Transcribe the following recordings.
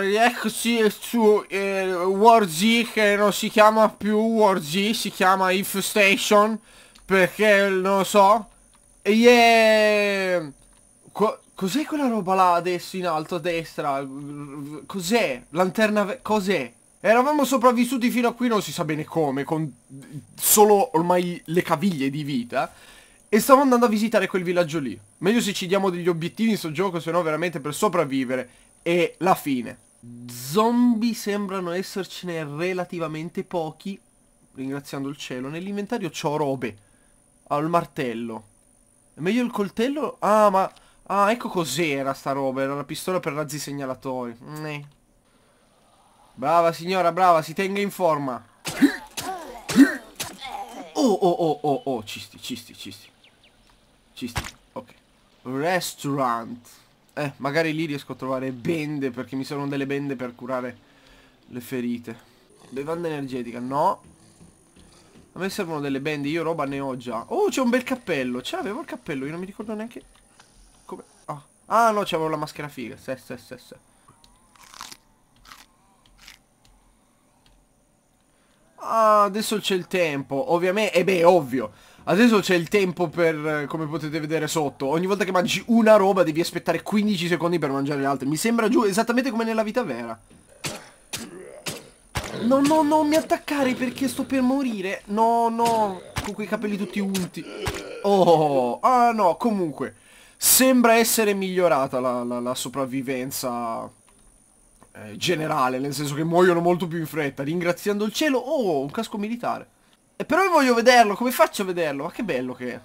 rieccoci su eh, War Z che non si chiama più War Z, si chiama If Station perché non lo so. E yeah. Co cos'è quella roba là adesso in alto a destra? Cos'è? Lanterna cos'è? Eravamo sopravvissuti fino a qui non si sa bene come, con solo ormai le caviglie di vita. E stavo andando a visitare quel villaggio lì. Meglio se ci diamo degli obiettivi in sto gioco, se no veramente per sopravvivere E la fine. Zombie sembrano essercene relativamente pochi, ringraziando il cielo. Nell'inventario c'ho robe. Ho il martello. È meglio il coltello? Ah, ma... Ah, ecco cos'era sta roba. Era una pistola per razzi segnalatori. Mm. Brava signora, brava, si tenga in forma. Oh, oh, oh, oh, oh, cisti, cisti, cisti. Cisti, ok. Restaurant. Eh, magari lì riesco a trovare bende, perché mi servono delle bende per curare le ferite. Bevanda energetica, no. A me servono delle bende, io roba ne ho già. Oh, c'è un bel cappello. Cioè, avevo il cappello, io non mi ricordo neanche... Come... Ah, ah no, c'avevo la maschera figa. Sì, sì, sì, se. Ah, adesso c'è il tempo. Ovviamente, e eh beh, ovvio. Adesso c'è il tempo per, eh, come potete vedere sotto, ogni volta che mangi una roba devi aspettare 15 secondi per mangiare le altre. Mi sembra giù esattamente come nella vita vera. No, no, no, mi attaccare perché sto per morire. No, no, con quei capelli tutti unti. Oh, ah no, comunque. Sembra essere migliorata la, la, la sopravvivenza eh, generale, nel senso che muoiono molto più in fretta. Ringraziando il cielo, oh, un casco militare. E però voglio vederlo, come faccio a vederlo? Ma che bello che è.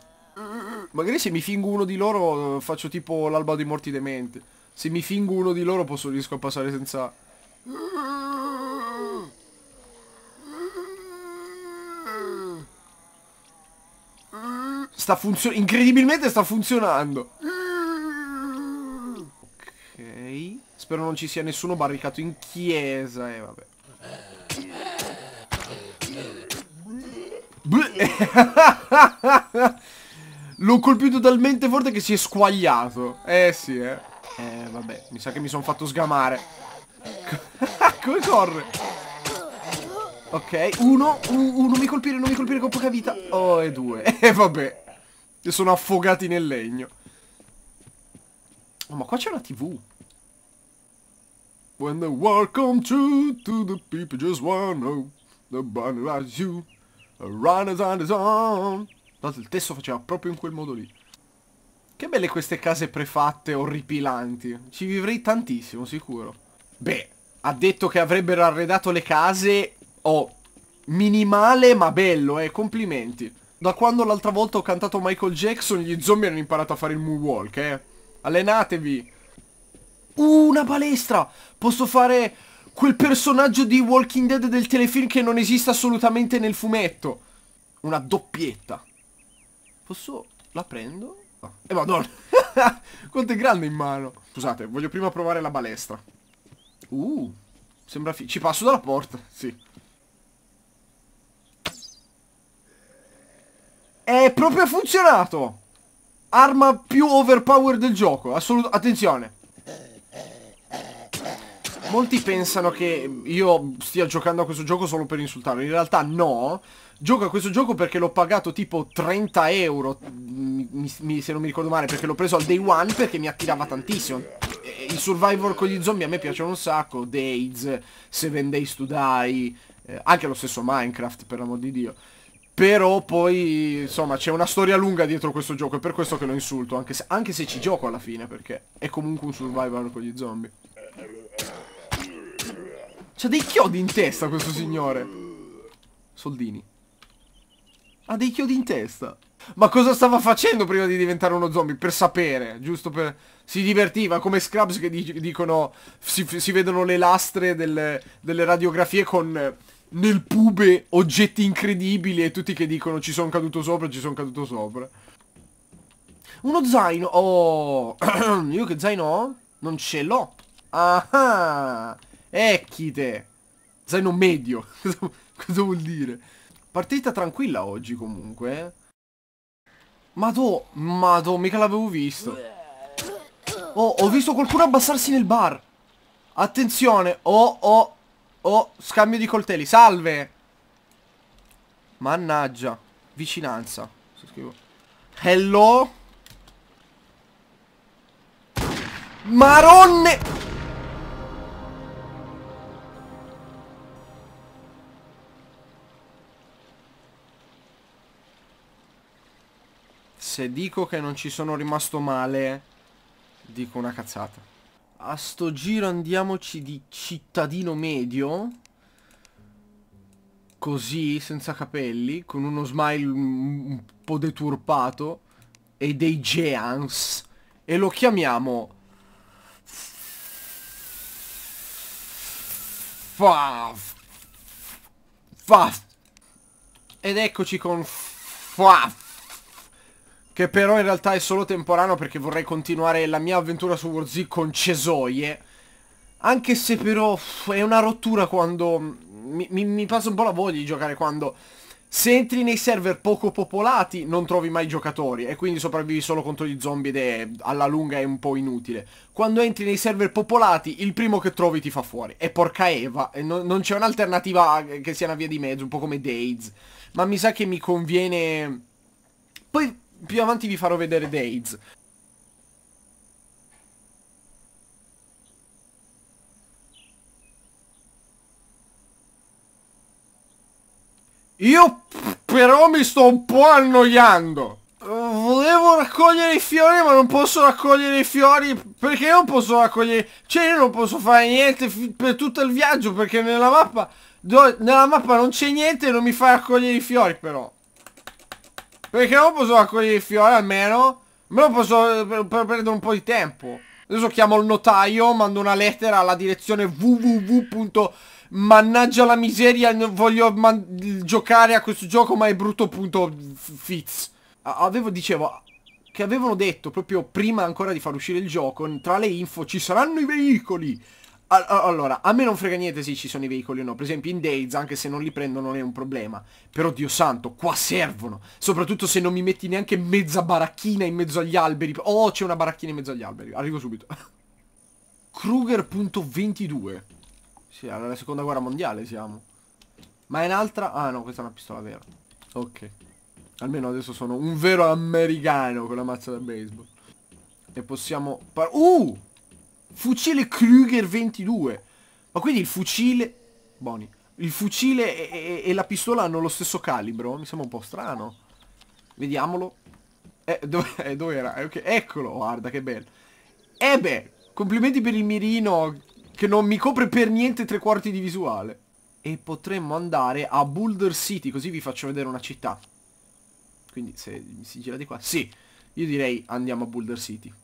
Magari se mi fingo uno di loro eh, faccio tipo l'alba dei morti dementi. Se mi fingo uno di loro posso riesco a passare senza... Sta funzionando, incredibilmente sta funzionando. Ok. Spero non ci sia nessuno barricato in chiesa, eh vabbè. L'ho colpito talmente forte che si è squagliato. Eh sì, eh. Eh, vabbè, mi sa che mi sono fatto sgamare. Come corre? Ok, uno, uno, non mi colpire, non mi colpire con poca vita. Oh, e due. E eh, vabbè. E sono affogati nel legno. Oh, ma qua c'è una tv. When the world come true to the people just wanna know the banner as you. Run on his own. Tanto il testo faceva proprio in quel modo lì. Che belle queste case prefatte orripilanti. Ci vivrei tantissimo, sicuro. Beh, ha detto che avrebbero arredato le case... Oh, minimale ma bello, eh. Complimenti. Da quando l'altra volta ho cantato Michael Jackson, gli zombie hanno imparato a fare il moonwalk, eh. Allenatevi. Uh, una palestra! Posso fare quel personaggio di Walking Dead del telefilm che non esiste assolutamente nel fumetto. Una doppietta. Posso... la prendo? E ah, eh, madonna. Quanto è grande in mano. Scusate, voglio prima provare la balestra. Uh, sembra fi... Ci passo dalla porta, sì. È proprio funzionato! Arma più overpower del gioco, assolutamente. Attenzione molti pensano che io stia giocando a questo gioco solo per insultarlo. In realtà no. Gioco a questo gioco perché l'ho pagato tipo 30 euro, mi, mi, se non mi ricordo male, perché l'ho preso al day one perché mi attirava tantissimo. il survivor con gli zombie a me piacciono un sacco, Days, Seven Days to Die, eh, anche lo stesso Minecraft per l'amor di Dio. Però poi, insomma, c'è una storia lunga dietro questo gioco, è per questo che lo insulto, anche se, anche se ci gioco alla fine, perché è comunque un survival con gli zombie. C'ha dei chiodi in testa questo signore. Soldini. Ha dei chiodi in testa. Ma cosa stava facendo prima di diventare uno zombie? Per sapere, giusto per... Si divertiva, come Scrubs che dicono... Si, si vedono le lastre delle, delle radiografie con nel pube oggetti incredibili e tutti che dicono ci sono caduto sopra, ci sono caduto sopra. Uno zaino, oh, io che zaino ho? Non ce l'ho. Ah, Ecchite! Zaino medio. Cosa vuol dire? Partita tranquilla oggi comunque. Madò, eh. madò, mica l'avevo visto. Oh, ho visto qualcuno abbassarsi nel bar. Attenzione. Oh, oh, oh, scambio di coltelli. Salve. Mannaggia. Vicinanza. Hello. Maronne. se dico che non ci sono rimasto male, dico una cazzata. A sto giro andiamoci di cittadino medio. Così, senza capelli, con uno smile mm, un po' deturpato. E dei Jeans. E lo chiamiamo... Faf. Faf. Ed eccoci con Faf. Che però in realtà è solo temporaneo perché vorrei continuare la mia avventura su Z con Cesoie. Anche se però è una rottura quando... Mm, mi, mi, mi passa un po' la voglia di giocare quando... Se entri nei server poco popolati non trovi mai giocatori e quindi sopravvivi solo contro gli zombie ed è alla lunga è un po' inutile. Quando entri nei server popolati il primo che trovi ti fa fuori. E porca Eva, e non, non c'è un'alternativa eh, che sia una via di mezzo, un po' come Days. Ma mi sa che mi conviene... Poi più avanti vi farò vedere Days. Io però mi sto un po' annoiando. Volevo raccogliere i fiori ma non posso raccogliere i fiori perché non posso raccogliere... Cioè io non posso fare niente per tutto il viaggio perché nella mappa... Nella mappa non c'è niente e non mi fai raccogliere i fiori però. Perché non posso raccogliere il fiore almeno? Almeno posso per, per prendere un po' di tempo. Adesso chiamo il notaio, mando una lettera alla direzione www. Mannaggia la miseria, voglio giocare a questo gioco ma è brutto punto fizz. Avevo, dicevo, che avevano detto proprio prima ancora di far uscire il gioco, tra le info ci saranno i veicoli. Allora, a me non frega niente se ci sono i veicoli o no. Per esempio in Days, anche se non li prendo non è un problema. Però Dio santo, qua servono. Soprattutto se non mi metti neanche mezza baracchina in mezzo agli alberi. Oh, c'è una baracchina in mezzo agli alberi. Arrivo subito. Kruger.22. Sì, alla seconda guerra mondiale siamo. Ma è un'altra... Ah no, questa è una pistola vera. Ok. Almeno adesso sono un vero americano con la mazza da baseball. E possiamo... Uh! Fucile Kruger 22. Ma quindi il fucile... Boni. Il fucile e, e, e, la pistola hanno lo stesso calibro? Mi sembra un po' strano. Vediamolo. Eh, dove, eh, dove era? Eh, okay. Eccolo, oh, guarda che bello. E eh beh, complimenti per il mirino che non mi copre per niente tre quarti di visuale. E potremmo andare a Boulder City, così vi faccio vedere una città. Quindi se mi si gira di qua... Sì, io direi andiamo a Boulder City.